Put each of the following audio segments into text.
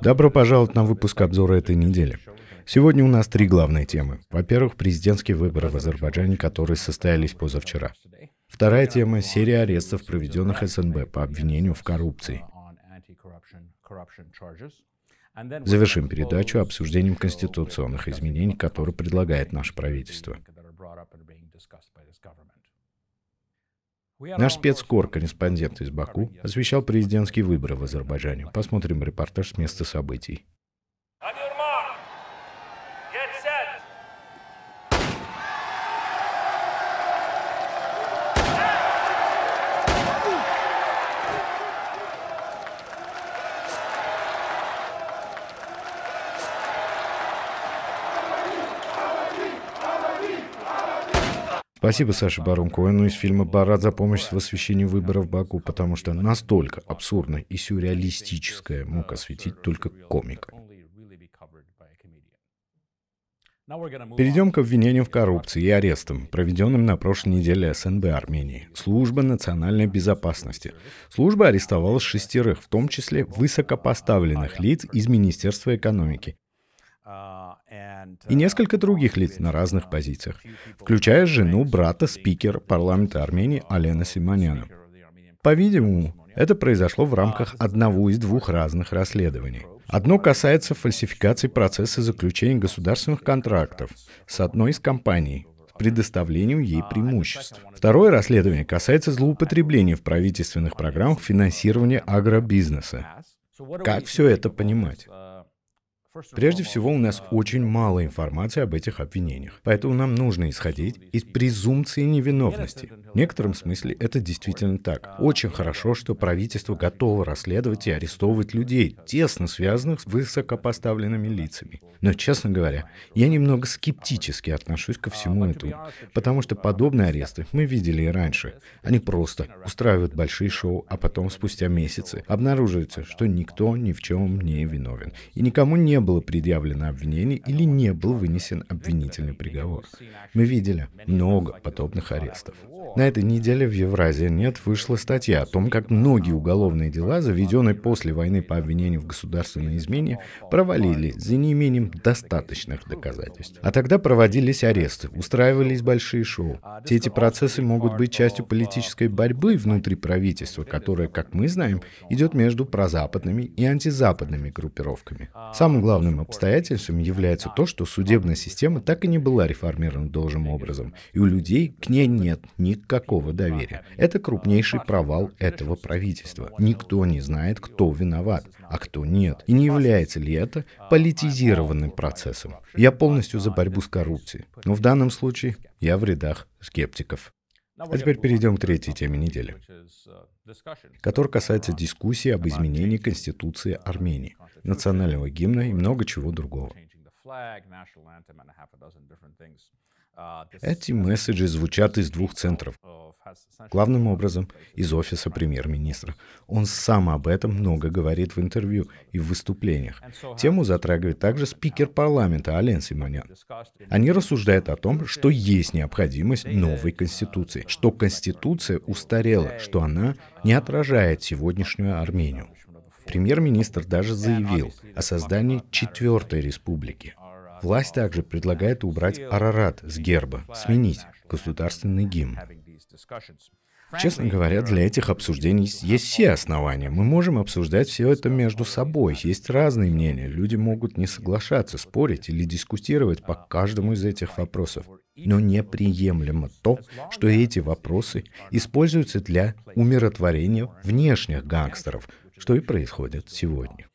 Добро пожаловать на выпуск обзора этой недели. Сегодня у нас три главные темы. Во-первых, президентские выборы в Азербайджане, которые состоялись позавчера. Вторая тема – серия арестов, проведенных СНБ по обвинению в коррупции. Завершим передачу обсуждением конституционных изменений, которые предлагает наше правительство. Наш спецкор, корреспондент из Баку, освещал президентские выборы в Азербайджане. Посмотрим репортаж с места событий. Спасибо Саша Барон Коэну из фильма «Барат» за помощь в освещении выборов в Баку, потому что настолько абсурдно и сюрреалистическое мог осветить только комик. Перейдем к обвинениям в коррупции и арестам, проведенным на прошлой неделе СНБ Армении. Служба национальной безопасности. Служба арестовала шестерых, в том числе высокопоставленных лиц из Министерства экономики и несколько э, других лиц на разных э, позициях, включая жену брата спикера парламента э, Армении Алена Симоняна. По-видимому, это произошло в рамках а, одного из двух разных расследований. Одно касается фальсификации процесса заключения государственных контрактов с одной из компаний, предоставлению ей а, преимуществ. Второе расследование касается злоупотребления в правительственных программах финансирования агробизнеса. Как все это понимать? Прежде всего, у нас очень мало информации об этих обвинениях, поэтому нам нужно исходить из презумпции невиновности. В некотором смысле это действительно так. Очень хорошо, что правительство готово расследовать и арестовывать людей, тесно связанных с высокопоставленными лицами. Но, честно говоря, я немного скептически отношусь ко всему этому, потому что подобные аресты мы видели и раньше. Они просто устраивают большие шоу, а потом спустя месяцы обнаруживается, что никто ни в чем не виновен. И никому не было предъявлено обвинение или не был вынесен обвинительный приговор. Мы видели много подобных арестов. На этой неделе в Евразии нет вышла статья о том, как многие уголовные дела, заведенные после войны по обвинению в государственной измене, провалили за неимением достаточных доказательств. А тогда проводились аресты, устраивались большие шоу. Все эти процессы могут быть частью политической борьбы внутри правительства, которая, как мы знаем, идет между прозападными и антизападными группировками. Самым главным главным обстоятельством является то, что судебная система так и не была реформирована должным образом, и у людей к ней нет никакого доверия. Это крупнейший провал этого правительства. Никто не знает, кто виноват, а кто нет. И не является ли это политизированным процессом? Я полностью за борьбу с коррупцией, но в данном случае я в рядах скептиков. А теперь перейдем к третьей теме недели, uh, которая касается uh, дискуссии об изменении Конституции Армении, национального гимна и много чего другого. Эти месседжи звучат из двух центров. Главным образом, из офиса премьер-министра. Он сам об этом много говорит в интервью и в выступлениях. Тему затрагивает также спикер парламента Ален Симонян. Они рассуждают о том, что есть необходимость новой конституции, что конституция устарела, что она не отражает сегодняшнюю Армению. Премьер-министр даже заявил о создании четвертой республики. Власть также предлагает убрать Арарат с герба, сменить государственный гимн. Честно говоря, для этих обсуждений есть все основания. Мы можем обсуждать все это между собой. Есть разные мнения. Люди могут не соглашаться, спорить или дискутировать по каждому из этих вопросов. Но неприемлемо то, что эти вопросы используются для умиротворения внешних гангстеров, что и происходит сегодня.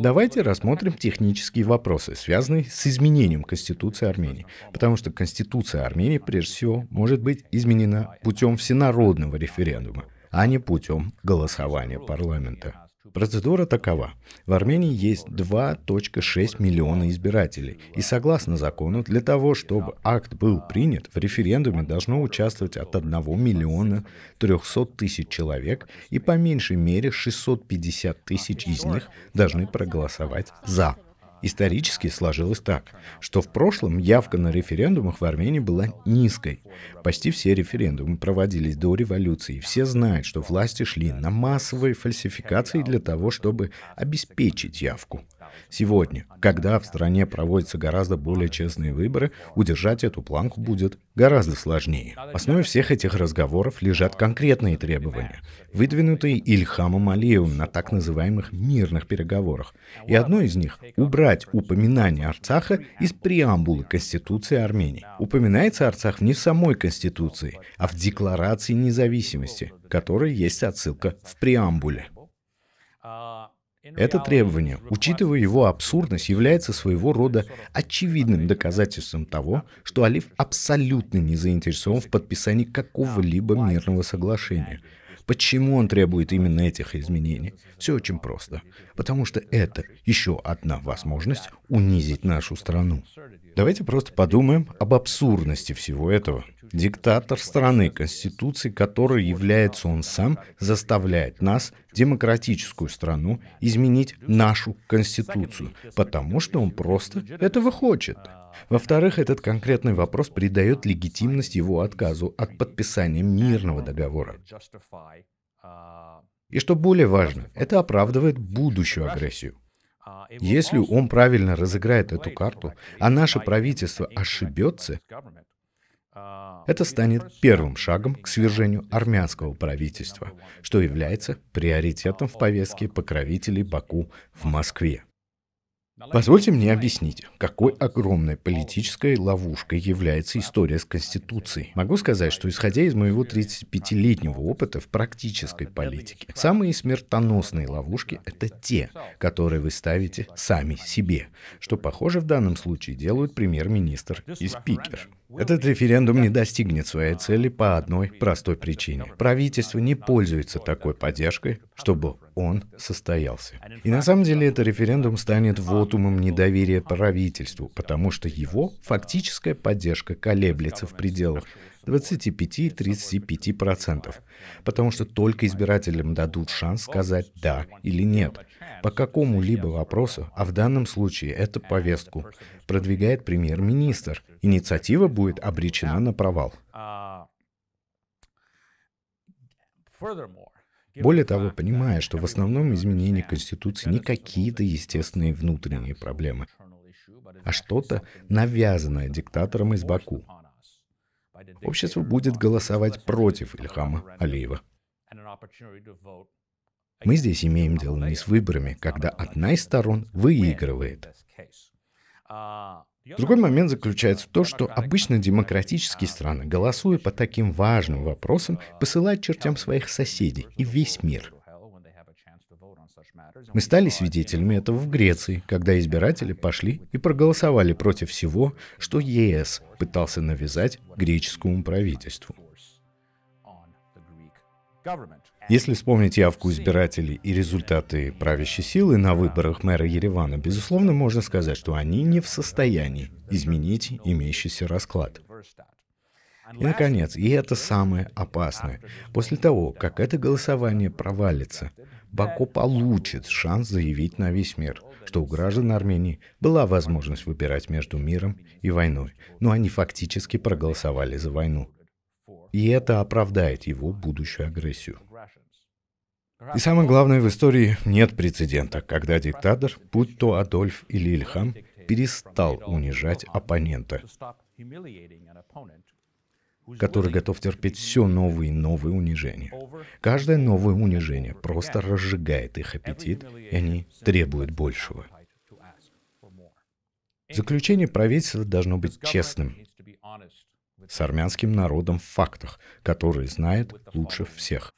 Давайте рассмотрим технические вопросы, связанные с изменением Конституции Армении, потому что Конституция Армении, прежде всего, может быть изменена путем всенародного референдума, а не путем голосования парламента. Процедура такова. В Армении есть 2.6 миллиона избирателей, и согласно закону, для того, чтобы акт был принят, в референдуме должно участвовать от 1 миллиона 300 тысяч человек, и по меньшей мере 650 тысяч из них должны проголосовать «за». Исторически сложилось так, что в прошлом явка на референдумах в Армении была низкой. Почти все референдумы проводились до революции. Все знают, что власти шли на массовые фальсификации для того, чтобы обеспечить явку. Сегодня, когда в стране проводятся гораздо более честные выборы, удержать эту планку будет гораздо сложнее. В основе всех этих разговоров лежат конкретные требования, выдвинутые Ильхамом Алиевым на так называемых мирных переговорах. И одно из них — убрать упоминание Арцаха из преамбулы Конституции Армении. Упоминается Арцах не в самой Конституции, а в Декларации независимости, которой есть отсылка в преамбуле. А, это требование, учитывая его абсурдность, является своего рода очевидным доказательством того, что Алиф абсолютно не заинтересован в подписании какого-либо мирного соглашения. Почему он требует именно этих изменений? Все очень просто. Потому что это еще одна возможность унизить нашу страну. Давайте просто подумаем об абсурдности всего этого. Диктатор страны, конституции которой является он сам, заставляет нас, демократическую страну, изменить нашу конституцию, потому что он просто этого хочет. Во-вторых, этот конкретный вопрос придает легитимность его отказу от подписания мирного договора. И что более важно, это оправдывает будущую агрессию. Если он правильно разыграет эту карту, а наше правительство ошибется, это станет первым шагом к свержению армянского правительства, что является приоритетом в повестке покровителей Баку в Москве. Позвольте мне объяснить, какой огромной политической ловушкой является история с Конституцией. Могу сказать, что исходя из моего 35-летнего опыта в практической политике, самые смертоносные ловушки — это те, которые вы ставите сами себе, что, похоже, в данном случае делают премьер-министр и спикер. Этот референдум не достигнет своей цели по одной простой причине. Правительство не пользуется такой поддержкой, чтобы он состоялся. И на самом деле этот референдум станет вотумом недоверия правительству, потому что его фактическая поддержка колеблется в пределах 25-35%, потому что только избирателям дадут шанс сказать «да» или «нет» по какому-либо вопросу, а в данном случае это повестку, продвигает премьер-министр. Инициатива будет обречена на провал. Более того, понимая, что в основном изменения Конституции не какие-то естественные внутренние проблемы, а что-то навязанное диктатором из Баку общество будет голосовать против Ильхама Алиева. Мы здесь имеем дело не с выборами, когда одна из сторон выигрывает. Другой момент заключается в том, что обычно демократические страны, голосуя по таким важным вопросам, посылают чертям своих соседей и весь мир. Мы стали свидетелями этого в Греции, когда избиратели пошли и проголосовали против всего, что ЕС пытался навязать греческому правительству. Если вспомнить явку избирателей и результаты правящей силы на выборах мэра Еревана, безусловно, можно сказать, что они не в состоянии изменить имеющийся расклад. И, наконец, и это самое опасное. После того, как это голосование провалится, Баку получит шанс заявить на весь мир, что у граждан Армении была возможность выбирать между миром и войной, но они фактически проголосовали за войну. И это оправдает его будущую агрессию. И самое главное, в истории нет прецедента, когда диктатор, будь то Адольф или Ильхам, перестал унижать оппонента который готов терпеть все новые и новые унижения. Каждое новое унижение просто разжигает их аппетит, и они требуют большего. Заключение правительства должно быть честным с армянским народом в фактах, который знает лучше всех.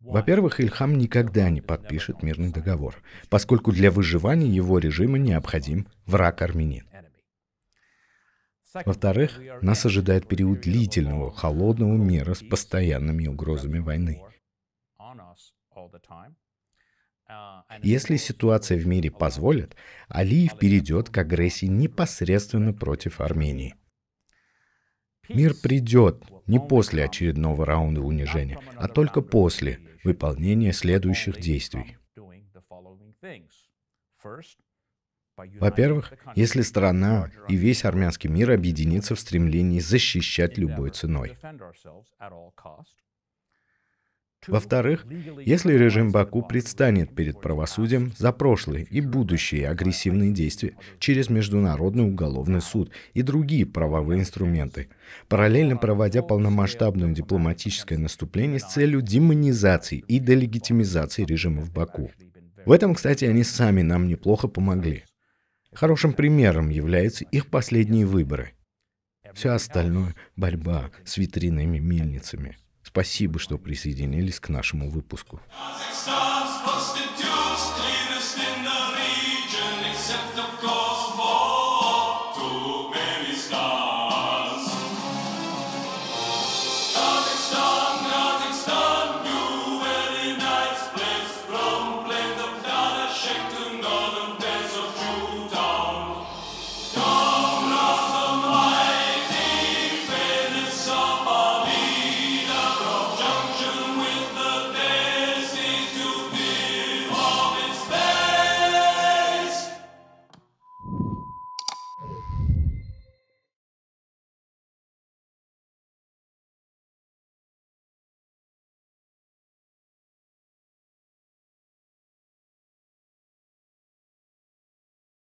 Во-первых, Ильхам никогда не подпишет мирный договор, поскольку для выживания его режима необходим враг армянин. Во-вторых, нас ожидает период длительного холодного мира с постоянными угрозами войны. Если ситуация в мире позволит, Алиев перейдет к агрессии непосредственно против Армении. Мир придет не после очередного раунда унижения, а только после выполнения следующих действий. Во-первых, если страна и весь армянский мир объединится в стремлении защищать любой ценой. Во-вторых, если режим Баку предстанет перед правосудием за прошлые и будущие агрессивные действия через Международный уголовный суд и другие правовые инструменты, параллельно проводя полномасштабное дипломатическое наступление с целью демонизации и делегитимизации режима в Баку. В этом, кстати, они сами нам неплохо помогли. Хорошим примером являются их последние выборы. Все остальное – борьба с витринными мельницами. Спасибо, что присоединились к нашему выпуску.